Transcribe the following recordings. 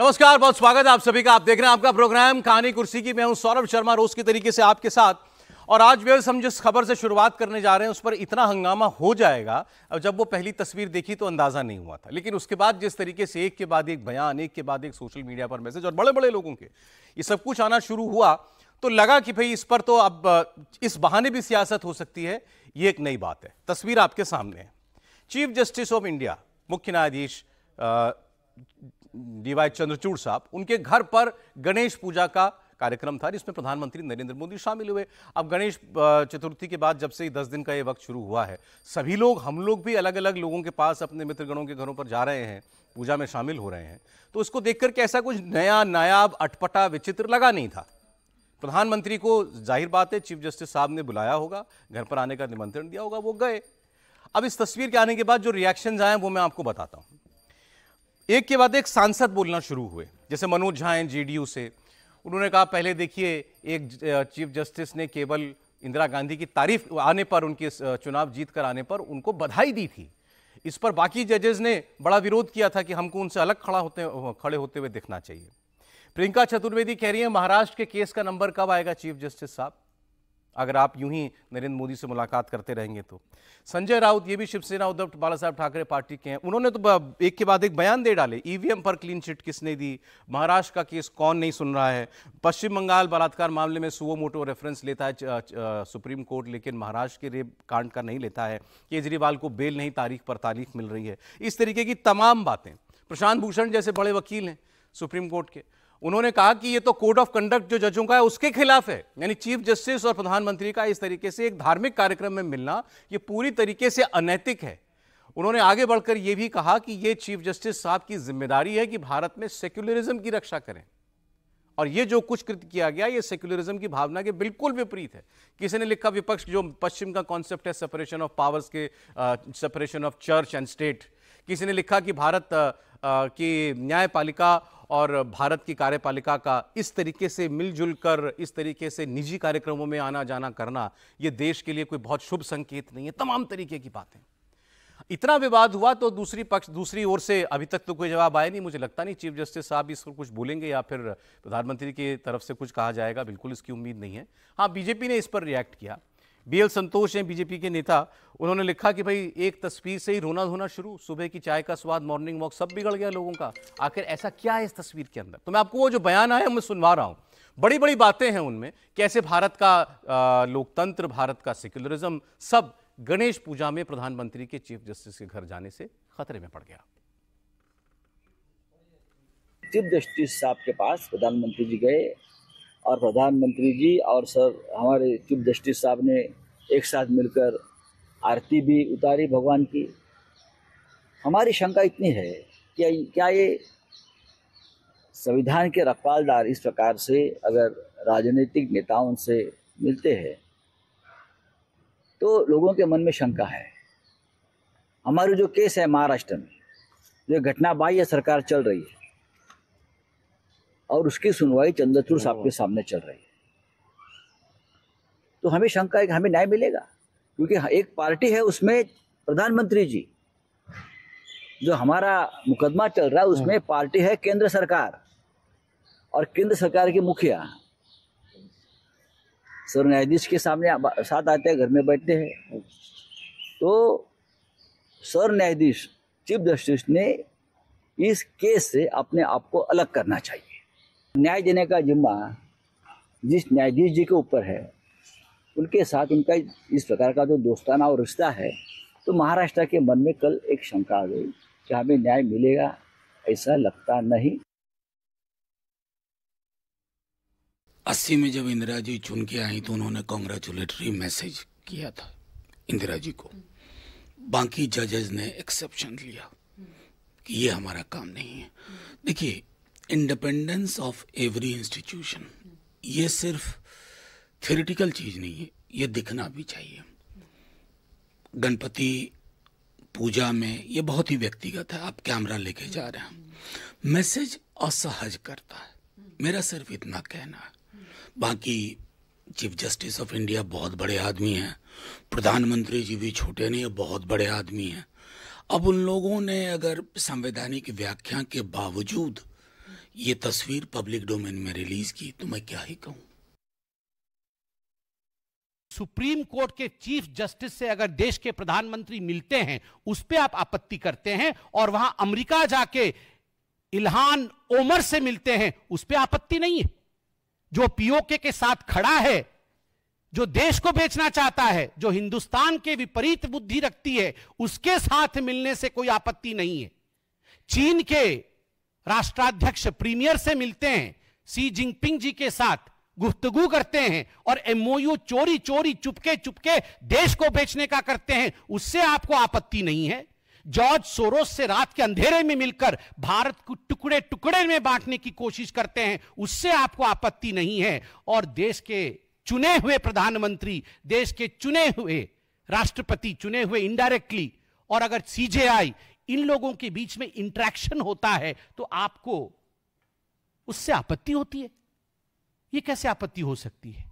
नमस्कार बहुत स्वागत है आप सभी का आप देख रहे हैं आपका प्रोग्राम कहानी कुर्सी की मैं हूं सौरभ शर्मा रोज के तरीके से आपके साथ और आज वे हम जिस खबर से शुरुआत करने जा रहे हैं उस पर इतना हंगामा हो जाएगा अब जब वो पहली तस्वीर देखी तो अंदाजा नहीं हुआ था लेकिन उसके बाद जिस तरीके से एक के बाद एक बयान एक के बाद एक सोशल मीडिया पर मैसेज और बड़े बड़े लोगों के ये सब कुछ आना शुरू हुआ तो लगा कि भाई इस पर तो अब इस बहाने भी सियासत हो सकती है ये एक नई बात है तस्वीर आपके सामने है चीफ जस्टिस ऑफ इंडिया मुख्य न्यायाधीश डीवाई चंद्रचूड़ साहब उनके घर पर गणेश पूजा का कार्यक्रम था जिसमें प्रधानमंत्री नरेंद्र मोदी शामिल हुए अब गणेश चतुर्थी के बाद जब से ही दस दिन का ये वक्त शुरू हुआ है सभी लोग हम लोग भी अलग अलग लोगों के पास अपने मित्रगणों के घरों पर जा रहे हैं पूजा में शामिल हो रहे हैं तो उसको देख करके ऐसा कुछ नया नायाब अटपटा विचित्र लगा नहीं था प्रधानमंत्री को जाहिर बात है चीफ जस्टिस साहब ने बुलाया होगा घर पर आने का निमंत्रण दिया होगा वो गए अब इस तस्वीर के आने के बाद जो रिएक्शन आए हैं वो मैं आपको बताता हूँ एक के बाद एक सांसद बोलना शुरू हुए जैसे मनोज झा हैं जेडीयू से उन्होंने कहा पहले देखिए एक चीफ जस्टिस ने केवल इंदिरा गांधी की तारीफ आने पर उनके चुनाव जीत कर आने पर उनको बधाई दी थी इस पर बाकी जजेज ने बड़ा विरोध किया था कि हमको उनसे अलग खड़ा होते खड़े होते हुए दिखना चाहिए प्रियंका चतुर्वेदी कह रही है महाराष्ट्र के केस का नंबर कब आएगा चीफ जस्टिस साहब अगर आप यूं ही नरेंद्र मोदी से मुलाकात करते रहेंगे तो संजय राउत ये भी शिवसेना उद्धव बाला साहब ठाकरे पार्टी के हैं उन्होंने तो एक के बाद एक बयान दे डाले ईवीएम पर क्लीन चिट किसने दी महाराष्ट्र का केस कौन नहीं सुन रहा है पश्चिम बंगाल बलात्कार मामले में सुओ मोटो रेफरेंस लेता है च, च, सुप्रीम कोर्ट लेकिन महाराष्ट्र के रेप कांड का नहीं लेता है केजरीवाल को बेल नहीं तारीख पर तारीख मिल रही है इस तरीके की तमाम बातें प्रशांत भूषण जैसे बड़े वकील हैं सुप्रीम कोर्ट के उन्होंने कहा कि ये तो कोड ऑफ कंडक्ट जो जजों का है उसके खिलाफ है यानी चीफ जस्टिस और प्रधानमंत्री का इस तरीके से एक धार्मिक कार्यक्रम में मिलना ये पूरी तरीके से अनैतिक है उन्होंने आगे बढ़कर यह भी कहा कि ये चीफ जस्टिस साहब की जिम्मेदारी है कि भारत में सेक्युलरिज्म की रक्षा करें और ये जो कुछ कृत किया गया ये सेक्युलरिज्म की भावना के बिल्कुल विपरीत है किसी ने लिखा विपक्ष जो पश्चिम का कॉन्सेप्ट है सेपरेशन ऑफ पावर्स के separation of church and state किसी ने लिखा कि भारत की न्यायपालिका और भारत की कार्यपालिका का इस तरीके से मिलजुल कर इस तरीके से निजी कार्यक्रमों में आना जाना करना ये देश के लिए कोई बहुत शुभ संकेत नहीं है तमाम तरीके की बातें इतना विवाद हुआ तो दूसरी पक्ष दूसरी ओर से अभी तक तो कोई जवाब आया नहीं मुझे लगता नहीं चीफ जस्टिस साहब इस पर कुछ बोलेंगे या फिर प्रधानमंत्री की तरफ से कुछ कहा जाएगा बिल्कुल इसकी उम्मीद नहीं है हाँ बीजेपी ने इस पर रिएक्ट किया एल संतोष हैं बीजेपी के नेता उन्होंने लिखा कि भाई एक तस्वीर से ही रोना धोना शुरू सुबह की चाय का स्वाद मॉर्निंग वॉक सब बिगड़ गया लोगों का आखिर ऐसा क्या है इस तस्वीर के अंदर तो मैं आपको वो जो बयान आया मैं सुनवा रहा हूँ बड़ी बड़ी बातें हैं उनमें कैसे भारत का लोकतंत्र भारत का सेक्युलरिज्म सब गणेश पूजा में प्रधानमंत्री के चीफ जस्टिस के घर जाने से खतरे में पड़ गया चीफ जस्टिस साहब के पास प्रधानमंत्री जी गए और प्रधानमंत्री जी और सर हमारे चीफ जस्टिस साहब ने एक साथ मिलकर आरती भी उतारी भगवान की हमारी शंका इतनी है कि क्या ये संविधान के रखवालदार इस प्रकार से अगर राजनीतिक नेताओं से मिलते हैं तो लोगों के मन में शंका है हमारे जो केस है महाराष्ट्र में जो घटना बाह्य सरकार चल रही है और उसकी सुनवाई चंद्रचूर साहब के हाँ। सामने चल रही है तो हमें शंका है कि हमें न्याय मिलेगा क्योंकि एक पार्टी है उसमें प्रधानमंत्री जी जो हमारा मुकदमा चल रहा है हाँ। उसमें पार्टी है केंद्र सरकार और केंद्र सरकार के मुखिया सर न्यायाधीश के सामने साथ आते हैं घर में बैठते हैं तो सर न्यायाधीश चीफ जस्टिस ने इस केस से अपने आप को अलग करना चाहिए न्याय देने का जिम्मा जिस न्यायाधीश जी के ऊपर है उनके साथ उनका इस प्रकार का जो दोस्ताना और रिश्ता है तो महाराष्ट्र के मन में कल एक शंका आ गई कि हमें न्याय मिलेगा ऐसा लगता नहीं अस्सी में जब इंदिरा जी चुन के आई तो उन्होंने कॉन्ग्रेचुलेटरी मैसेज किया था इंदिरा जी को बाकी जजेज ने एक्सेप्शन लिया कि ये हमारा काम नहीं है देखिए इंडिपेंडेंस ऑफ एवरी इंस्टीट्यूशन ये सिर्फ थियोरिटिकल चीज़ नहीं है ये दिखना भी चाहिए गणपति पूजा में ये बहुत ही व्यक्तिगत है आप कैमरा लेके जा रहे हैं मैसेज असहज करता है मेरा सिर्फ इतना कहना है बाकी चीफ जस्टिस ऑफ इंडिया बहुत बड़े आदमी हैं प्रधानमंत्री जी भी छोटे नहीं है बहुत बड़े आदमी हैं अब उन लोगों ने अगर संवैधानिक व्याख्या के बावजूद ये तस्वीर पब्लिक डोमेन में रिलीज की तो मैं क्या ही कहूं सुप्रीम कोर्ट के चीफ जस्टिस से अगर देश के प्रधानमंत्री मिलते हैं उस पर आप आपत्ति करते हैं और वहां अमेरिका जाके इल्हान ओमर से मिलते हैं उस पर आपत्ति नहीं है जो पीओके के साथ खड़ा है जो देश को बेचना चाहता है जो हिंदुस्तान के विपरीत बुद्धि रखती है उसके साथ मिलने से कोई आपत्ति नहीं है चीन के राष्ट्राध्यक्ष प्रीमियर से मिलते हैं सी जिनपिंग जी के साथ गुफ्तगु करते हैं और एमओयू चोरी चोरी चुपके चुपके देश को बेचने का करते हैं उससे आपको आपत्ति नहीं है जॉर्ज सोरोस से रात के अंधेरे में मिलकर भारत को टुकड़े टुकड़े में बांटने की कोशिश करते हैं उससे आपको आपत्ति नहीं है और देश के चुने हुए प्रधानमंत्री देश के चुने हुए राष्ट्रपति चुने हुए इनडायरेक्टली और अगर सीजेआई इन लोगों के बीच में इंट्रैक्शन होता है तो आपको उससे आपत्ति होती है ये कैसे आपत्ति हो सकती है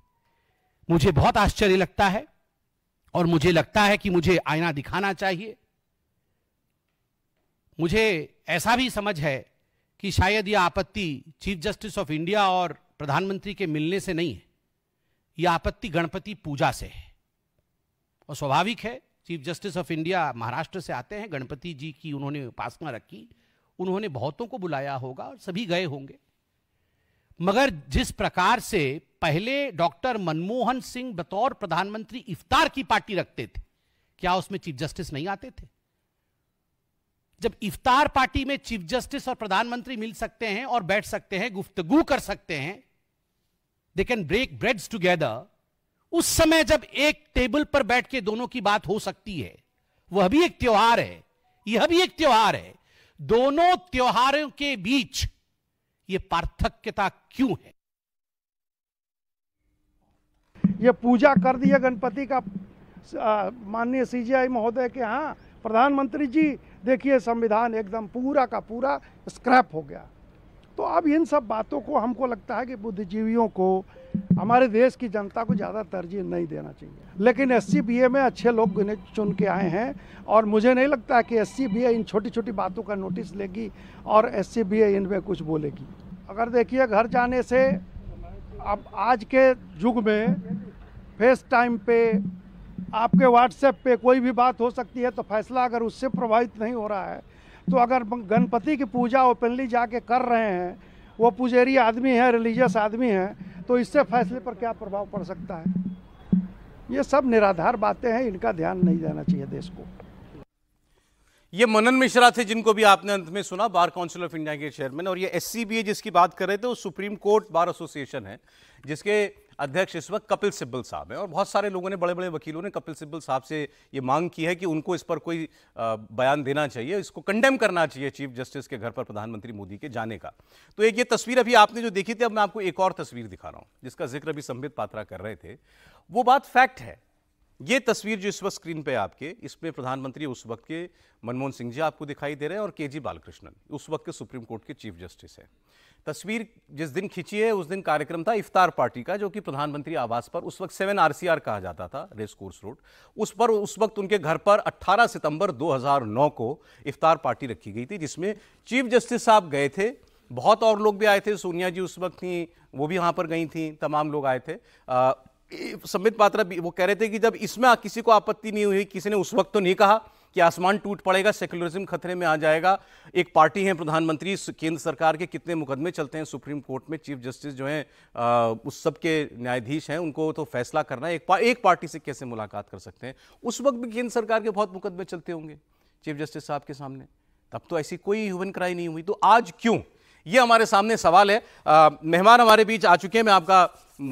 मुझे बहुत आश्चर्य लगता है और मुझे लगता है कि मुझे आईना दिखाना चाहिए मुझे ऐसा भी समझ है कि शायद यह आपत्ति चीफ जस्टिस ऑफ इंडिया और प्रधानमंत्री के मिलने से नहीं है यह आपत्ति गणपति पूजा से है और स्वाभाविक है chief justice of India Maharashtra से आते हैं गणपति जी की उन्होंने उपासना रखी उन्होंने बहुतों को बुलाया होगा और सभी गए होंगे मगर जिस प्रकार से पहले डॉक्टर मनमोहन सिंह बतौर प्रधानमंत्री इफ्तार की पार्टी रखते थे क्या उसमें चीफ जस्टिस नहीं आते थे जब इफ्तार पार्टी में चीफ जस्टिस और प्रधानमंत्री मिल सकते हैं और बैठ सकते हैं गुफ्तगु कर सकते हैं they can break breads together उस समय जब एक टेबल पर बैठ के दोनों की बात हो सकती है वह भी एक त्योहार है यह भी एक त्योहार है दोनों त्योहारों के बीच यह पार्थक्यता क्यों है यह पूजा कर दी है गणपति का माननीय सीजीआई महोदय के हाँ प्रधानमंत्री जी देखिए संविधान एकदम पूरा का पूरा स्क्रैप हो गया तो अब इन सब बातों को हमको लगता है कि बुद्धिजीवियों को हमारे देश की जनता को ज़्यादा तरजीह नहीं देना चाहिए लेकिन एस में अच्छे लोग चुन के आए हैं और मुझे नहीं लगता कि एस इन छोटी छोटी बातों का नोटिस लेगी और एस इनमें कुछ बोलेगी अगर देखिए घर जाने से अब आज के युग में फेस टाइम पे आपके व्हाट्सएप पे कोई भी बात हो सकती है तो फैसला अगर उससे प्रभावित नहीं हो रहा है तो अगर गणपति की पूजा ओपनली जाके कर रहे हैं वो पुजेरी आदमी है रिलीजियस आदमी है तो इससे फैसले पर क्या प्रभाव पड़ सकता है ये सब निराधार बातें हैं इनका ध्यान नहीं देना चाहिए देश को ये मनन मिश्रा थे जिनको भी आपने अंत में सुना बार काउंसिल ऑफ इंडिया के चेयरमैन और ये एस जिसकी बात कर रहे थे वो सुप्रीम कोर्ट बार एसोसिएशन है जिसके अध्यक्ष इस वक्त कपिल सिब्बल साहब हैं और बहुत सारे लोगों ने बड़े बड़े वकीलों ने कपिल सिब्बल साहब से ये मांग की है कि उनको इस पर कोई बयान देना चाहिए इसको कंडेम करना चाहिए चीफ जस्टिस के घर पर प्रधानमंत्री मोदी के जाने का तो एक ये तस्वीर अभी आपने जो देखी थी अब मैं आपको एक और तस्वीर दिखा रहा हूँ जिसका जिक्र अभी संबित पात्रा कर रहे थे वो बात फैक्ट है ये तस्वीर जो इस वक्त स्क्रीन पे आपके इसमें प्रधानमंत्री उस वक्त के मनमोहन सिंह जी आपको दिखाई दे रहे हैं और के जी बालकृष्णन उस वक्त के सुप्रीम कोर्ट के चीफ जस्टिस हैं तस्वीर जिस दिन खींची है उस दिन कार्यक्रम था इफ्तार पार्टी का जो कि प्रधानमंत्री आवास पर उस वक्त सेवन आरसीआर कहा जाता था रेस कोर्स रोड उस पर उस वक्त उनके घर पर 18 सितंबर 2009 को इफ्तार पार्टी रखी गई थी जिसमें चीफ जस्टिस साहब गए थे बहुत और लोग भी आए थे सोनिया जी उस वक्त थी वो भी वहाँ पर गई थी तमाम लोग आए थे संबित पात्रा वो कह रहे थे कि जब इसमें किसी को आपत्ति नहीं हुई किसी ने उस वक्त तो नहीं कहा कि आसमान टूट पड़ेगा सेकुलरिज्म खतरे में आ जाएगा एक पार्टी है प्रधानमंत्री केंद्र सरकार के कितने मुकदमे चलते हैं सुप्रीम कोर्ट में चीफ जस्टिस जो है उस सब के न्यायाधीश हैं उनको तो फैसला करना है एक, पा, एक पार्टी से कैसे मुलाकात कर सकते हैं उस वक्त भी केंद्र सरकार के बहुत मुकदमे चलते होंगे चीफ जस्टिस साहब के सामने तब तो ऐसी कोई ह्यूमन क्राई नहीं हुई तो आज क्यों ये हमारे सामने सवाल है मेहमान हमारे बीच आ चुके हैं मैं आपका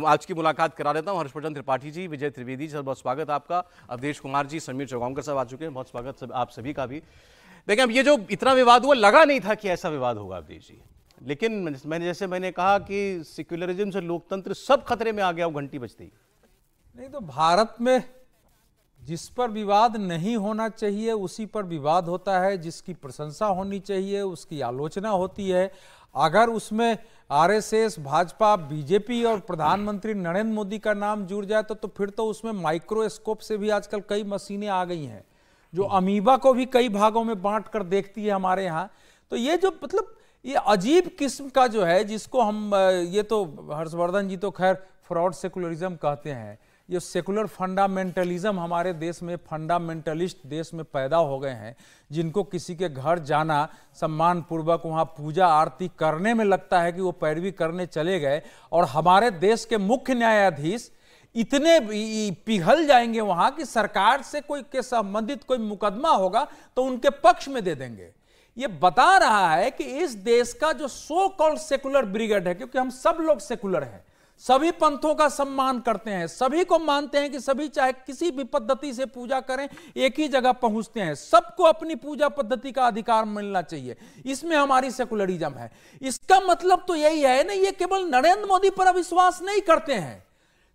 आज की मुलाकात करा देता हूँ हर्षवर्धन त्रिपाठी जी विजय त्रिवेदी सर बहुत स्वागत आपका अवधेश कुमार जी समीर चौगांवकर साहब आ चुके हैं बहुत स्वागत सब, आप सभी का भी देखिए अब ये जो इतना विवाद हुआ लगा नहीं था कि ऐसा विवाद होगा अवधेश जी लेकिन मैंने जैसे मैंने कहा कि सेक्युलरिज्म से लोकतंत्र सब खतरे में आ गया वो घंटी बजती नहीं तो भारत में जिस पर विवाद नहीं होना चाहिए उसी पर विवाद होता है जिसकी प्रशंसा होनी चाहिए उसकी आलोचना होती है अगर उसमें आरएसएस भाजपा बीजेपी और प्रधानमंत्री नरेंद्र मोदी का नाम जुड़ जाए तो तो फिर तो उसमें माइक्रोस्कोप से भी आजकल कई मशीनें आ गई हैं जो अमीबा को भी कई भागों में बांट कर देखती है हमारे यहाँ तो ये जो मतलब ये अजीब किस्म का जो है जिसको हम ये तो हर्षवर्धन जी तो खैर फ्रॉड सेकुलरिज्म कहते हैं ये सेकुलर फंडामेंटलिज्म हमारे देश में फंडामेंटलिस्ट देश में पैदा हो गए हैं जिनको किसी के घर जाना सम्मानपूर्वक वहाँ पूजा आरती करने में लगता है कि वो पैरवी करने चले गए और हमारे देश के मुख्य न्यायाधीश इतने पिघल जाएंगे वहाँ कि सरकार से कोई के संबंधित कोई मुकदमा होगा तो उनके पक्ष में दे देंगे ये बता रहा है कि इस देश का जो सो कॉल्ड सेकुलर ब्रिगेड है क्योंकि हम सब लोग सेकुलर हैं सभी पंथों का सम्मान करते हैं सभी को मानते हैं कि सभी चाहे किसी भी पद्धति से पूजा करें एक ही जगह पहुंचते हैं सबको अपनी पूजा पद्धति का अधिकार मिलना चाहिए इसमें हमारी सेकुलरिज्म है इसका मतलब तो यही है ना ये केवल नरेंद्र मोदी पर अविश्वास नहीं करते हैं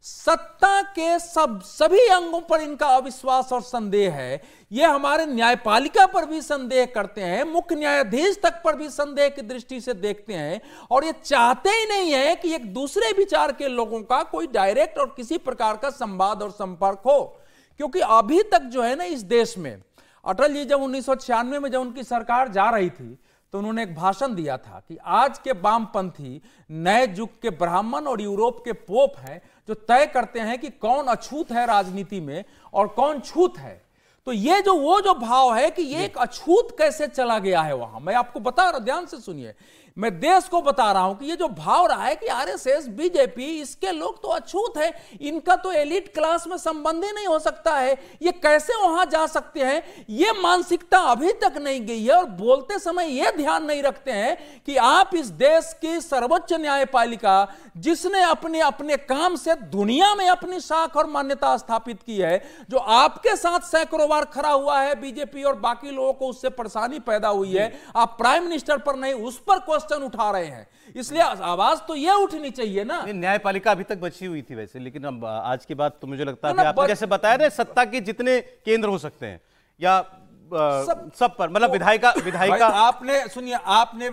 सत्ता के सब सभी अंगों पर इनका अविश्वास और संदेह है यह हमारे न्यायपालिका पर भी संदेह करते हैं मुख्य न्यायाधीश तक पर भी संदेह की दृष्टि से देखते हैं और ये चाहते ही नहीं है कि एक दूसरे विचार के लोगों का कोई डायरेक्ट और किसी प्रकार का संवाद और संपर्क हो क्योंकि अभी तक जो है ना इस देश में अटल जी जब उन्नीस में जब उनकी सरकार जा रही थी तो उन्होंने एक भाषण दिया था कि आज के वामपंथी नए युग के ब्राह्मण और यूरोप के पोप हैं जो तय करते हैं कि कौन अछूत है राजनीति में और कौन छूत है तो ये जो वो जो भाव है कि ये एक अछूत कैसे चला गया है वहां मैं आपको बता रहा ध्यान से सुनिए मैं देश को बता रहा हूं कि ये जो भाव रहा है कि आरएसएस बीजेपी इसके लोग तो अछूत है इनका तो एलिट क्लास में संबंध ही नहीं हो सकता है ये कैसे वहां जा सकते हैं ये मानसिकता अभी तक नहीं गई है और बोलते समय ये ध्यान नहीं रखते हैं कि आप इस देश की सर्वोच्च न्यायपालिका जिसने अपने अपने काम से दुनिया में अपनी साख और मान्यता स्थापित की है जो आपके साथ सैकड़ों बार खड़ा हुआ है बीजेपी और बाकी लोगों को उससे परेशानी पैदा हुई है आप प्राइम मिनिस्टर पर नहीं उस पर क्वेश्चन क्वेश्चन उठा रहे हैं इसलिए आवाज तो ये उठनी चाहिए ना न्यायपालिका अभी तक बची हुई थी वैसे लेकिन अब आज की बात तो मुझे लगता है आपने जैसे बताया ना सत्ता के जितने केंद्र हो सकते हैं या सब सब पर मतलब विधायिका विधायिका आपने सुनिए आपने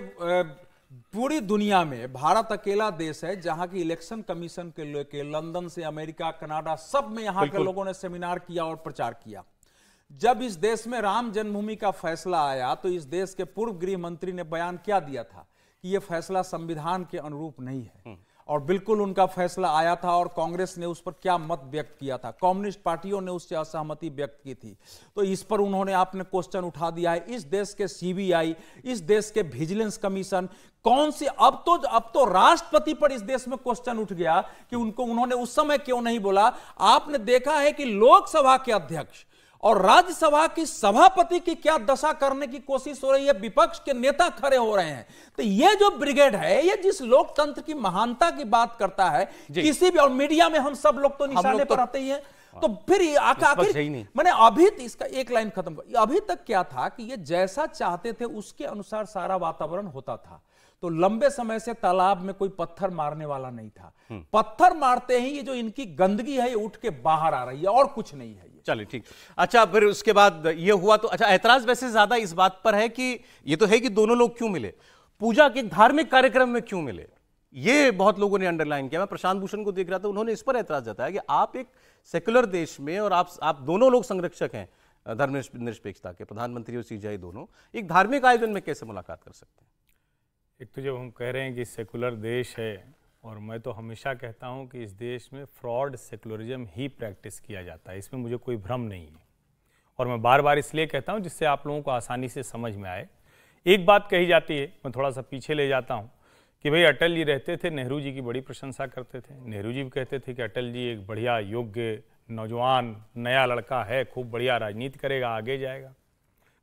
पूरी दुनिया में भारत अकेला देश है जहां की इलेक्शन कमीशन के लेके लंदन से अमेरिका कनाडा सब में यहां के लोगों ने सेमिनार किया और प्रचार किया जब इस देश में राम जन्मभूमि का फैसला आया तो इस देश के पूर्व गृह मंत्री ने बयान क्या दिया था कि यह फैसला संविधान के अनुरूप नहीं है हम्म। और बिल्कुल उनका फैसला आया था और कांग्रेस ने उस पर क्या मत व्यक्त किया था कम्युनिस्ट पार्टियों ने उससे असहमति व्यक्त की थी तो इस पर उन्होंने आपने क्वेश्चन उठा दिया है इस देश के सीबीआई इस देश के विजिलेंस कमीशन कौन से अब तो अब तो राष्ट्रपति पर इस देश में क्वेश्चन उठ गया कि उनको उन्होंने उस समय क्यों नहीं बोला आपने देखा है कि लोकसभा के अध्यक्ष और राज्यसभा की सभापति की क्या दशा करने की कोशिश हो रही है विपक्ष के नेता खड़े हो रहे हैं तो ये जो ब्रिगेड है ये जिस लोकतंत्र की महानता की बात करता है किसी भी और मीडिया में हम सब लोग तो निशाने तो पर आते ही हैं हाँ। तो फिर आखिर मैंने अभी तो इसका एक लाइन खत्म अभी तक क्या था कि ये जैसा चाहते थे उसके अनुसार सारा वातावरण होता था तो लंबे समय से तालाब में कोई पत्थर मारने वाला नहीं था हम्म। पत्थर मारते ही ये जो इनकी गंदगी है ये उठ के बाहर आ रही है और कुछ नहीं है चलिए ठीक अच्छा फिर उसके बाद ये हुआ तो अच्छा ऐतराज वैसे ज्यादा इस बात पर है कि ये तो है कि दोनों लोग क्यों मिले पूजा के धार्मिक कार्यक्रम में क्यों मिले ये बहुत लोगों ने अंडरलाइन किया मैं प्रशांत भूषण को देख रहा था उन्होंने इस पर ऐतराज जताया कि आप एक सेकुलर देश में और आप आप दोनों लोग संरक्षक हैं धर्म निरपेक्षता के प्रधानमंत्री और सीजाई दोनों एक धार्मिक आयोजन में कैसे मुलाकात कर सकते हैं एक तो जब हम कह रहे हैं कि सेकुलर देश है और मैं तो हमेशा कहता हूं कि इस देश में फ्रॉड सेकुलरिज्म ही प्रैक्टिस किया जाता है इसमें मुझे कोई भ्रम नहीं है और मैं बार बार इसलिए कहता हूं जिससे आप लोगों को आसानी से समझ में आए एक बात कही जाती है मैं थोड़ा सा पीछे ले जाता हूँ कि भाई अटल जी रहते थे नेहरू जी की बड़ी प्रशंसा करते थे नेहरू जी भी कहते थे कि अटल जी एक बढ़िया योग्य नौजवान नया लड़का है खूब बढ़िया राजनीति करेगा आगे जाएगा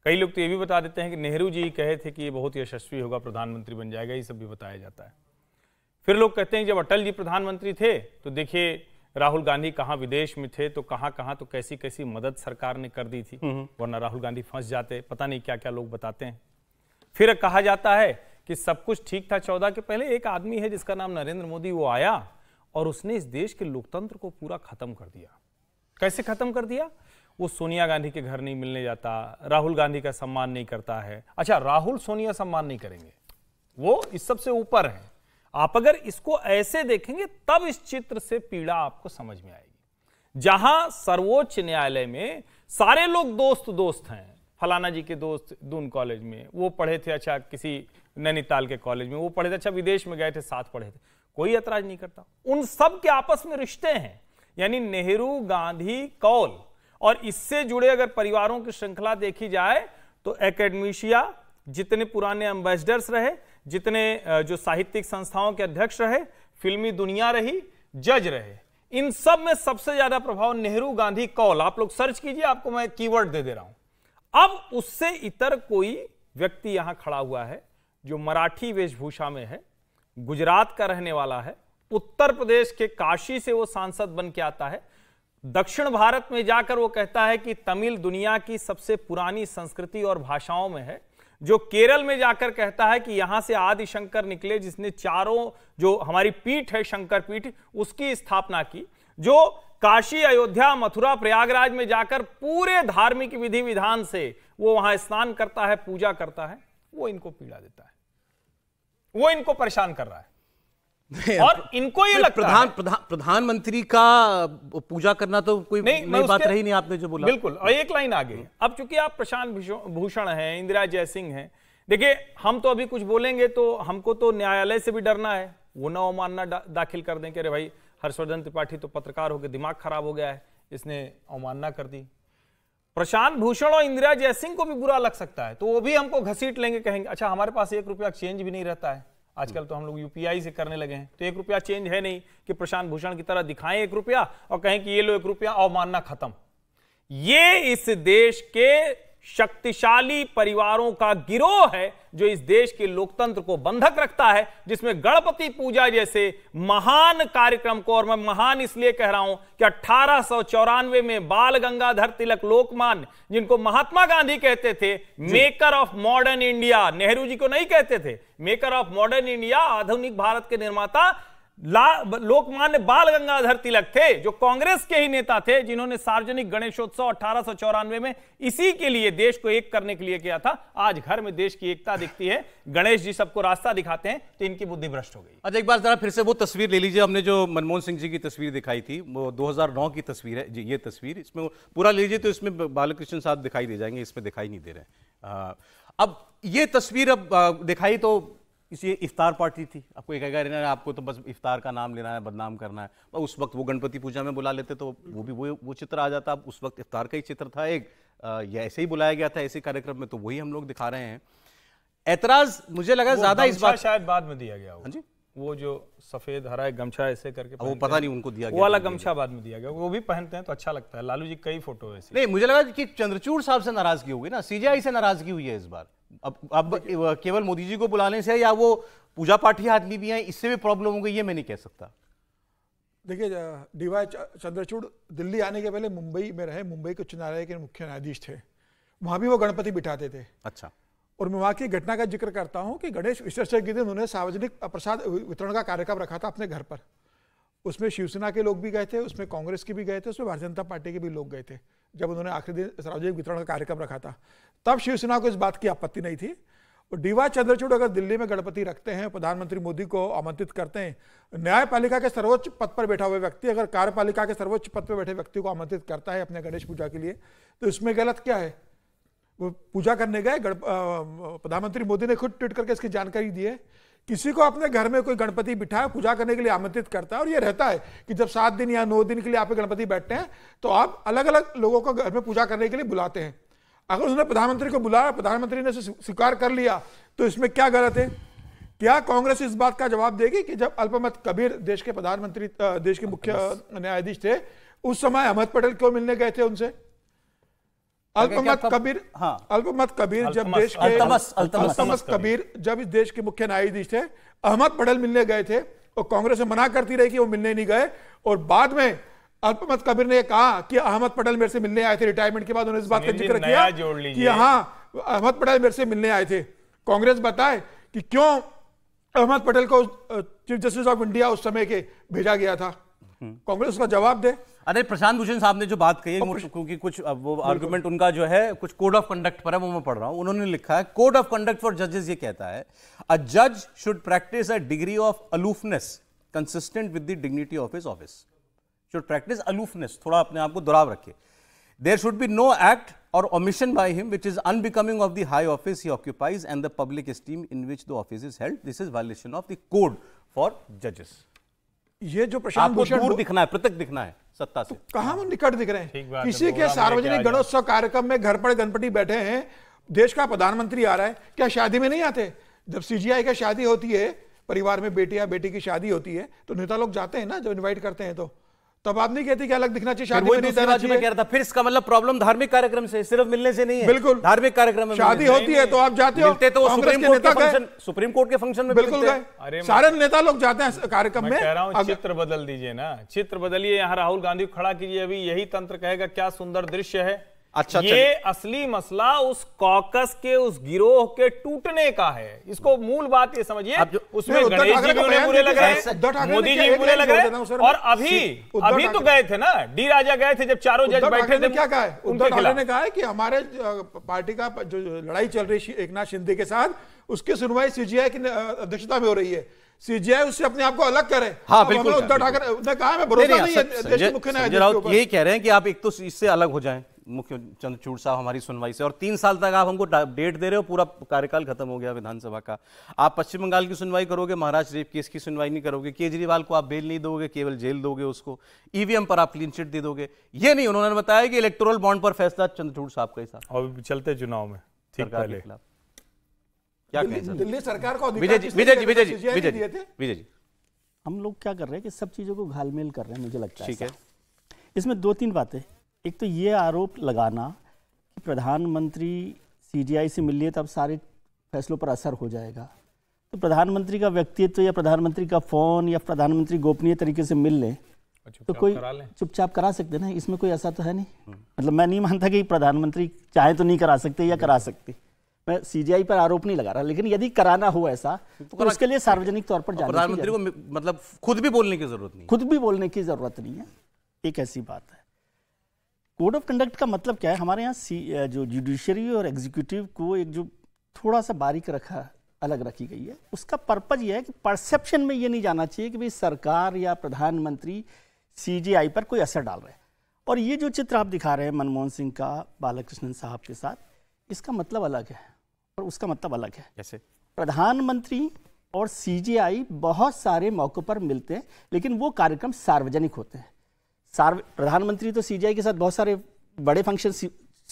कई लोग तो ये भी बता देते हैं कि नेहरू जी कहे थे कि ये बहुत यशस्वी होगा प्रधानमंत्री बन जाएगा ये सब भी बताया जाता है फिर लोग कहते हैं जब अटल जी प्रधानमंत्री थे तो देखिए राहुल गांधी कहाँ विदेश में थे तो कहाँ कहाँ तो कैसी कैसी मदद सरकार ने कर दी थी हम्म, हम्म। वरना राहुल गांधी फंस जाते पता नहीं क्या क्या लोग बताते हैं फिर कहा जाता है कि सब कुछ ठीक था चौदह के पहले एक आदमी है जिसका नाम नरेंद्र मोदी वो आया और उसने इस देश के लोकतंत्र को पूरा खत्म कर दिया कैसे खत्म कर दिया वो सोनिया गांधी के घर नहीं मिलने जाता राहुल गांधी का सम्मान नहीं करता है अच्छा राहुल सोनिया सम्मान नहीं करेंगे वो इस सबसे ऊपर है आप अगर इसको ऐसे देखेंगे तब इस चित्र से पीड़ा आपको समझ में आएगी जहां सर्वोच्च न्यायालय में सारे लोग दोस्त दोस्त हैं फलाना जी के दोस्त दून कॉलेज में वो पढ़े थे अच्छा किसी नैनीताल के कॉलेज में वो पढ़े थे अच्छा विदेश में गए थे साथ पढ़े थे कोई ऐतराज नहीं करता उन सब के आपस में रिश्ते हैं यानी नेहरू गांधी कौल और इससे जुड़े अगर परिवारों की श्रृंखला देखी जाए तो एकेडमिशिया जितने पुराने एम्बेसडर्स रहे जितने जो साहित्यिक संस्थाओं के अध्यक्ष रहे फिल्मी दुनिया रही जज रहे इन सब में सबसे ज्यादा प्रभाव नेहरू गांधी कौल आप लोग सर्च कीजिए आपको मैं कीवर्ड दे दे रहा हूं अब उससे इतर कोई व्यक्ति यहां खड़ा हुआ है जो मराठी वेशभूषा में है गुजरात का रहने वाला है उत्तर प्रदेश के काशी से वो सांसद बन के आता है दक्षिण भारत में जाकर वो कहता है कि तमिल दुनिया की सबसे पुरानी संस्कृति और भाषाओं में है जो केरल में जाकर कहता है कि यहां से आदि शंकर निकले जिसने चारों जो हमारी पीठ है शंकर पीठ उसकी स्थापना की जो काशी अयोध्या मथुरा प्रयागराज में जाकर पूरे धार्मिक विधि विधान से वो वहां स्नान करता है पूजा करता है वो इनको पीड़ा देता है वो इनको परेशान कर रहा है और इनको ये लगता प्रधान प्रधान प्रधानमंत्री का पूजा करना तो कोई नहीं, नहीं बात रही नहीं आपने जो बोला बिल्कुल और एक लाइन आगे अब चूंकि आप प्रशांत भूषण हैं इंदिरा जयसिंह हैं देखिए हम तो अभी कुछ बोलेंगे तो हमको तो न्यायालय से भी डरना है वो ना अवमानना दा, दाखिल कर दें कि अरे भाई हर्षवर्धन त्रिपाठी तो पत्रकार होकर दिमाग खराब हो गया है इसने अवमानना कर दी प्रशांत भूषण और इंदिरा जयसिंह को भी बुरा लग सकता है तो वो भी हमको घसीट लेंगे कहेंगे अच्छा हमारे पास एक रुपया चेंज भी नहीं रहता है आजकल तो हम लोग यूपीआई से करने लगे हैं तो एक रुपया चेंज है नहीं कि प्रशांत भूषण की तरह दिखाएं एक रुपया और कहें कि ये लो एक रुपया और मानना खत्म ये इस देश के शक्तिशाली परिवारों का गिरोह है जो इस देश के लोकतंत्र को बंधक रखता है जिसमें गणपति पूजा जैसे महान कार्यक्रम को और मैं महान इसलिए कह रहा हूं कि अठारह में बाल गंगाधर तिलक लोकमान जिनको महात्मा गांधी कहते थे maker of modern India Nehru ji को नहीं कहते थे मेकर ऑफ मॉडर्न इंडिया आधुनिक भारत के निर्माता लोकमान्य बाल गंगाधर तिलक थे जो कांग्रेस के ही नेता थे जिन्होंने सार्वजनिक गणेशोत्सव अठारह में इसी के लिए देश को एक करने के लिए किया था आज घर में देश की एकता दिखती है गणेश जी सबको रास्ता दिखाते हैं तो इनकी बुद्धि भ्रष्ट हो गई अच्छा एक बार जरा फिर से वो तस्वीर ले लीजिए हमने जो मनमोहन सिंह जी की तस्वीर दिखाई थी वो दो की तस्वीर है जी ये तस्वीर इसमें पूरा लीजिए तो इसमें बालकृष्ण साहब दिखाई दे जाएंगे इसमें दिखाई नहीं दे रहे अब ये तस्वीर अब दिखाई तो किसी इफ्तार पार्टी थी आपको एक रहे आपको तो बस इफ्तार का नाम लेना है बदनाम करना है और उस वक्त वो गणपति पूजा में बुला लेते तो वो भी वो वो चित्र आ जाता उस वक्त इफ्तार का ही चित्र था एक या ऐसे ही बुलाया गया था ऐसे कार्यक्रम में तो वही हम लोग दिखा रहे हैं एतराज मुझे लगा ज्यादा इस बात शायद बाद में दिया गया हाँ जी वो जो सफेद हरा गमछा ऐसे करके वो पता नहीं उनको दिया गया वाला गमछा बाद में दिया गया वो भी पहनते हैं तो अच्छा लगता है लालू जी कई फोटो ऐसे नहीं मुझे लगा कि चंद्रचूड़ साहब से नाराजगी हुई ना सीजीआई से नाराजगी हुई है इस बार अब अब केवल मोदी जी को बुलाने से या वो पूजा पाठी आदमी भी हैं इससे भी प्रॉब्लम हो गई ये मैं नहीं कह सकता देखिए डी वाई चंद्रचूड़ दिल्ली आने के पहले मुंबई में रहे मुंबई के उच्च न्यायालय के मुख्य न्यायाधीश थे वहाँ भी वो गणपति बिठाते थे अच्छा और मैं वहाँ की घटना का जिक्र करता हूँ कि गणेश विसर्जन के दिन उन्होंने सार्वजनिक प्रसाद वितरण का कार्यक्रम रखा था अपने घर पर उसमें शिवसेना के लोग भी गए थे उसमें कांग्रेस के भी गए थे उसमें भारतीय जनता पार्टी के भी लोग गए थे जब उन्होंने आखिरी दिन सार्वजनिक वितरण का कार्यक्रम रखा था तब शिवसेना को इस बात की आपत्ति नहीं थी और डीवाई चंद्रचूड़ अगर दिल्ली में गणपति रखते हैं प्रधानमंत्री मोदी को आमंत्रित करते हैं न्यायपालिका के सर्वोच्च पद पर बैठा हुआ व्यक्ति अगर कार्यपालिका के सर्वोच्च पद पर बैठे व्यक्ति को आमंत्रित करता है अपने गणेश पूजा के लिए तो इसमें गलत क्या है वो पूजा करने गए प्रधानमंत्री मोदी ने खुद ट्वीट करके इसकी जानकारी दी है किसी को अपने घर में कोई गणपति बिठाए पूजा करने के लिए आमंत्रित करता है और ये रहता है कि जब सात दिन या नौ दिन के लिए आप गणपति बैठते हैं तो आप अलग अलग लोगों को घर में पूजा करने के लिए बुलाते हैं अगर उसने प्रधानमंत्री को बुलाया प्रधानमंत्री ने स्वीकार कर लिया तो इसमें क्या गलत है क्या कांग्रेस इस बात का जवाब देगी कि जब अल्पमत कबीर देश के प्रधानमंत्री देश के मुख्य न्यायाधीश थे उस समय अहमद पटेल क्यों मिलने गए थे उनसे अल्पमत कबीर हाँ अल्पमत कबीर जब देश के अल्तमस कबीर जब इस देश के मुख्य न्यायाधीश थे अहमद पटेल मिलने गए थे और कांग्रेस मना करती रही कि वो मिलने नहीं गए और बाद में अल्पमत कबीर ने कहा कि अहमद पटेल मेरे से मिलने आए थे रिटायरमेंट के बाद उन्होंने इस बात का जिक्र किया कि हाँ अहमद पटेल मेरे से मिलने आए थे कांग्रेस बताए कि क्यों अहमद पटेल को चीफ जस्टिस ऑफ इंडिया उस समय के भेजा गया था कांग्रेस का जवाब दे अरे प्रशांत भूषण साहब ने जो बात कही क्योंकि कुछ वो आर्गुमेंट उनका जो है कुछ कोड ऑफ कंडक्ट पर है वो मैं पढ़ रहा हूं उन्होंने लिखा है कोड ऑफ कंडक्ट फॉर जजेस ये कहता है अ जज should practice a degree of aloofness consistent with the dignity of his office should practice aloofness थोड़ा अपने आप को दुराव रखे there should be no act or omission by him which is unbecoming of the high office he occupies and the public esteem in which the office is held this is violation of the code for जजेस ये जो प्रशांत भूषण दूर दिखना है पृथक दिखना है सत्ता से तो कहां हम निकट दिख रहे हैं किसी के सार्वजनिक गणोत्सव कार्यक्रम में घर पर गणपति बैठे हैं देश का प्रधानमंत्री आ रहा है क्या शादी में नहीं आते जब सीजीआई की शादी होती है परिवार में बेटिया बेटी की शादी होती है तो नेता लोग जाते हैं ना जब इन्वाइट करते हैं तो तो अब आप नहीं कहते कि अलग दिखना चाहिए शादी में कह रहा था फिर इसका मतलब प्रॉब्लम धार्मिक कार्यक्रम से सिर्फ मिलने से नहीं है बिल्कुल धार्मिक कार्यक्रम में शादी होती है तो आप जाते हो तो सुप्रीम कोर्ट के सुप्रीम कोर्ट के फंक्शन में बिल्कुल गए सारे नेता लोग जाते हैं कार्यक्रम में कह रहा हूँ चित्र बदल दीजिए ना चित्र बदलिए यहाँ राहुल गांधी को खड़ा कीजिए अभी यही तंत्र कहेगा क्या सुंदर दृश्य है अच्छा ये असली मसला उस कॉकस के उस गिरोह के टूटने का है इसको मूल बात ये समझिए उसमें गणेश जी भी बुरे लग रहे हैं मोदी जी बुरे लग रहे हैं और अभी अभी तो गए थे ना डी राजा गए थे जब चारों जज बैठे थे क्या कहा है उद्धव ठाकरे ने कहा है कि हमारे पार्टी का जो लड़ाई चल रही है एक नाथ शिंदे के साथ उसकी सुनवाई सीजीआई की अध्यक्षता में हो रही है सीजीआई उससे अपने आप को अलग करे हाँ बिल्कुल उद्धव ठाकरे ने कहा मैं भरोसा नहीं है यही कह रहे हैं कि आप एक तो इससे अलग हो जाए मुख्य चंद्रचूड़ साहब हमारी सुनवाई से और तीन साल तक आप हमको डेट दे रहे हो पूरा कार्यकाल खत्म हो गया विधानसभा का आप पश्चिम बंगाल की सुनवाई करोगे महाराष्ट्र शरीफ केस की सुनवाई नहीं करोगे केजरीवाल को आप बेल नहीं दोगे केवल जेल दोगे उसको ईवीएम पर आप क्लीन चिट दे दोगे ये नहीं उन्होंने बताया कि इलेक्ट्रोल बॉन्ड पर फैसला चंद्रचूड़ साहब का ही था और चलते चुनाव में सरकार के खिलाफ क्या दिल्ली सरकार को विजय जी विजय जी विजय जी विजय जी विजय जी हम लोग क्या कर रहे हैं कि सब चीजों को घालमेल कर रहे हैं मुझे लगता है ठीक है इसमें दो तीन बातें एक तो ये आरोप लगाना कि प्रधानमंत्री सीजीआई से मिलिए तब तो सारे फैसलों पर असर हो जाएगा तो प्रधानमंत्री का व्यक्तित्व या प्रधानमंत्री का फ़ोन या प्रधानमंत्री गोपनीय तरीके से मिल लें अच्छा, तो कोई चुपचाप करा सकते ना इसमें कोई ऐसा तो है नहीं हम्म। मतलब मैं नहीं मानता कि प्रधानमंत्री चाहे तो नहीं करा सकते या करा सकते मैं सीजीआई पर आरोप नहीं लगा रहा लेकिन यदि कराना हो ऐसा तो, तो उसके लिए सार्वजनिक तौर पर प्रधानमंत्री को मतलब खुद भी बोलने की जरूरत नहीं खुद भी बोलने की जरूरत नहीं है एक ऐसी बात है कोड ऑफ कंडक्ट का मतलब क्या है हमारे यहाँ जो जुडिशरी और एग्जीक्यूटिव को एक जो थोड़ा सा बारीक रखा अलग रखी गई है उसका पर्पज यह है कि परसेप्शन में ये नहीं जाना चाहिए कि भाई सरकार या प्रधानमंत्री सी पर कोई असर डाल रहे हैं और ये जो चित्र आप दिखा रहे हैं मनमोहन सिंह का बालाकृष्णन साहब के साथ इसका मतलब अलग है और उसका मतलब अलग है जैसे प्रधानमंत्री और सी बहुत सारे मौक़ों पर मिलते हैं लेकिन वो कार्यक्रम सार्वजनिक होते हैं प्रधानमंत्री तो सीजीआई के साथ बहुत सारे बड़े फंक्शन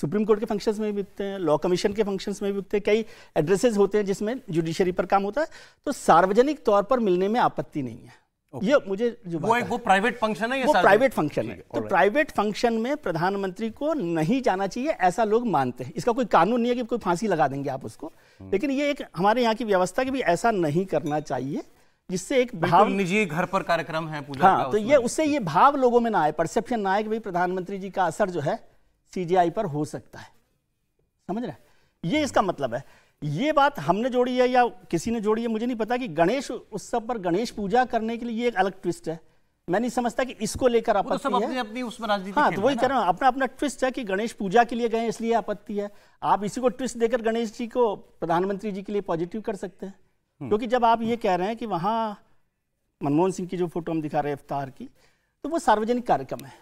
सुप्रीम कोर्ट के फंक्शंस में भी उगते हैं लॉ कमीशन के फंक्शंस में भी उगते हैं कई एड्रेसेस होते हैं जिसमें जुडिशरी पर काम होता है तो सार्वजनिक तौर पर मिलने में आपत्ति नहीं है okay. ये मुझे जो वो, वो प्राइवेट फंक्शन है ये वो प्राइवेट फंक्शन है तो प्राइवेट फंक्शन में प्रधानमंत्री को नहीं जाना चाहिए ऐसा लोग मानते हैं इसका कोई कानून नहीं है कि कोई फांसी लगा देंगे आप उसको हम्म। लेकिन ये एक हमारे यहाँ की व्यवस्था की भी ऐसा नहीं करना चाहिए जिससे एक भाव निजी घर पर कार्यक्रम है पूजा हाँ का तो ये उससे ये भाव लोगों में ना आए परसेप्शन ना आए कि भाई प्रधानमंत्री जी का असर जो है सीजीआई पर हो सकता है समझ रहे ये इसका मतलब है ये बात हमने जोड़ी है या किसी ने जोड़ी है मुझे नहीं पता कि गणेश उत्सव पर गणेश पूजा करने के लिए ये एक अलग ट्विस्ट है मैं नहीं समझता कि इसको लेकर तो आपत्ति तो है अपनी अपनी उसमें हाँ तो वही कह रहा हूँ अपना अपना ट्विस्ट है कि गणेश पूजा के लिए गए इसलिए आपत्ति है आप इसी को ट्विस्ट देकर गणेश जी को प्रधानमंत्री जी के लिए पॉजिटिव कर सकते हैं हम्म। क्योंकि जब आप ये कह रहे हैं कि वहाँ मनमोहन सिंह की जो फोटो हम दिखा रहे हैं इफ्तार की तो वो सार्वजनिक कार्यक्रम है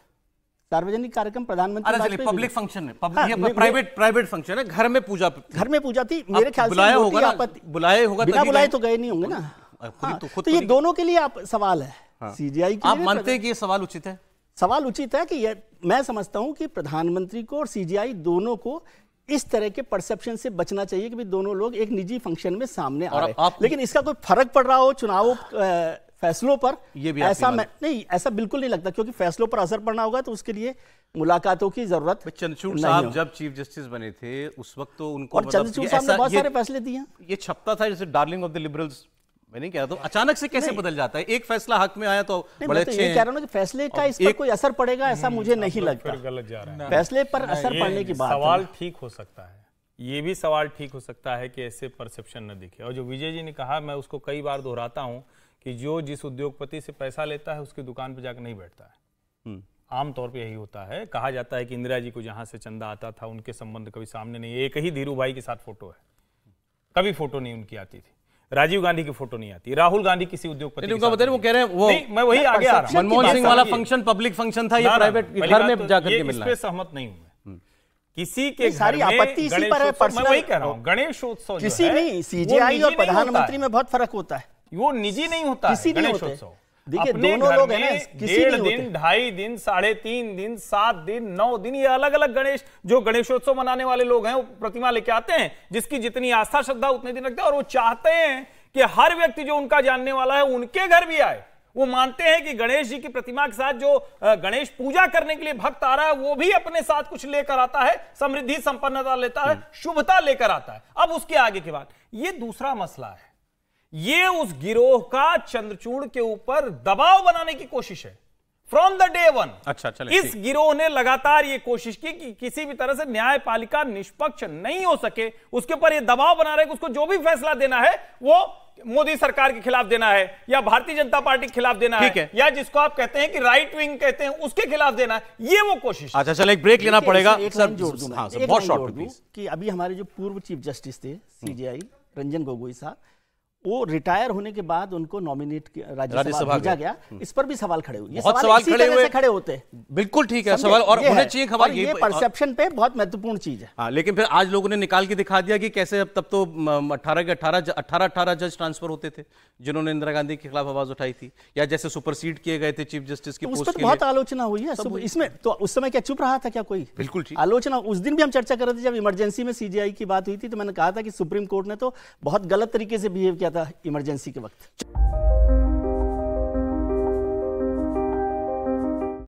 सार्वजनिक कार्यक्रम प्रधानमंत्री पब्लिक फंक्शन है पब्लिक प्राइवेट प्राइवेट फंक्शन है घर में पूजा घर में पूजा थी मेरे ख्याल से होगा बुलाए होगा बिना तो बुलाए तो गए नहीं होंगे ना हाँ, हाँ, तो-, तो, तो ये दोनों के लिए आप सवाल है सीजीआई हाँ। आप मानते हैं कि ये सवाल उचित है सवाल उचित है कि मैं समझता हूं कि प्रधानमंत्री को और सीजीआई दोनों को इस तरह के परसेप्शन से बचना चाहिए कि दोनों लोग एक निजी फंक्शन में सामने आ रहे हैं लेकिन इसका कोई फर्क पड़ रहा हो चुनाव फैसलों पर ये भी ऐसा मैं नहीं ऐसा बिल्कुल नहीं लगता क्योंकि फैसलों पर असर पड़ना होगा तो उसके लिए मुलाकातों की जरूरत चंद्रचूड़ साहब जब चीफ जस्टिस बने थे उस वक्त तो उनको और मतलब चंद्रचूड़ साहब ने बहुत सारे फैसले दिए ये छपता था जैसे डार्लिंग ऑफ द लिबरल्स मैंने कह रहा तो अचानक से कैसे बदल जाता है एक फैसला हक में आया तो बड़े तो अच्छे कह रहा हूँ फैसले का इस पर कोई असर पड़ेगा ऐसा मुझे नहीं तो लगता गलत जा रहा है फैसले पर असर पड़ने की बात सवाल ठीक हो सकता है ये भी सवाल ठीक हो सकता है कि ऐसे परसेप्शन न दिखे और जो विजय जी ने कहा मैं उसको कई बार दोहराता हूँ कि जो जिस उद्योगपति से पैसा लेता है उसकी दुकान पर जाकर नहीं बैठता है हम्म। आमतौर पर यही होता है कहा जाता है कि इंदिरा जी को जहाँ से चंदा आता था उनके संबंध कभी सामने नहीं एक ही धीरू भाई के साथ फोटो है कभी फोटो नहीं उनकी आती थी राजीव गांधी की फोटो नहीं आती राहुल गांधी किसी उद्योगपति उनका बता रहे वो कह रहे हैं वो मैं वही आगे आ रहा मनमोहन सिंह वाला फंक्शन पब्लिक फंक्शन था ये प्राइवेट तो हम्म। घर में जाकर के मिलना सहमत नहीं हूं किसी के सारी आपत्ति इसी पर है पर्सनल वही कह रहा हूं गणेशोत्सव किसी नहीं सीजीआई और प्रधानमंत्री में बहुत फर्क होता है वो निजी नहीं होता किसी नहीं होता देखिए दोनों लोग हैं किसी दिन ढाई दिन साढ़े तीन दिन सात दिन नौ दिन ये अलग अलग गणेश जो गणेशोत्सव मनाने वाले लोग हैं वो प्रतिमा लेके आते हैं जिसकी जितनी आस्था श्रद्धा उतने दिन रखते हैं और वो चाहते हैं कि हर व्यक्ति जो उनका जानने वाला है उनके घर भी आए वो मानते हैं कि गणेश जी की प्रतिमा के साथ जो गणेश पूजा करने के लिए भक्त आ रहा है वो भी अपने साथ कुछ लेकर आता है समृद्धि संपन्नता लेता है हम्म। शुभता लेकर आता है अब उसके आगे की बात ये दूसरा मसला है ये उस गिरोह का चंद्रचूड़ के ऊपर दबाव बनाने की कोशिश है फ्रॉम द डे वन अच्छा चले इस गिरोह ने लगातार ये कोशिश की कि किसी भी तरह से न्यायपालिका निष्पक्ष नहीं हो सके उसके ऊपर ये दबाव बना रहे कि उसको जो भी फैसला देना है वो मोदी सरकार के खिलाफ देना है या भारतीय जनता पार्टी के खिलाफ देना है, है या जिसको आप कहते हैं कि राइट विंग कहते हैं उसके खिलाफ देना है ये वो कोशिश अच्छा चलो एक ब्रेक लेना पड़ेगा हाँ, बहुत शॉर्ट कि अभी हमारे जो पूर्व चीफ जस्टिस थे सीजीआई हम्म। रंजन गोगोई साहब वो रिटायर होने के बाद उनको नॉमिनेट राज्यसभा भेजा गया हम्म। इस पर भी सवाल खड़े हुए सवाल, सवाल खड़े हुए खड़े होते बिल्कुल ठीक है सवाल और उन्हें चाहिए खबर ये, ये परसेप्शन पे बहुत महत्वपूर्ण चीज है हाँ लेकिन फिर आज लोगों ने निकाल के दिखा दिया कि कैसे अब तब तो अठारह के अठारह अठारह अठारह जज ट्रांसफर होते थे जिन्होंने इंदिरा गांधी के खिलाफ आवाज उठाई थी या जैसे सुपरसीड किए गए थे चीफ जस्टिस की तो उस पर बहुत आलोचना हुई है इसमें तो उस समय क्या चुप रहा था क्या कोई बिल्कुल आलोचना उस दिन भी हम चर्चा कर रहे थे जब इमरजेंसी में सीजीआई की बात हुई थी तो मैंने कहा था कि सुप्रीम कोर्ट ने तो बहुत गलत तरीके से बिहेव किया किया था इमरजेंसी के वक्त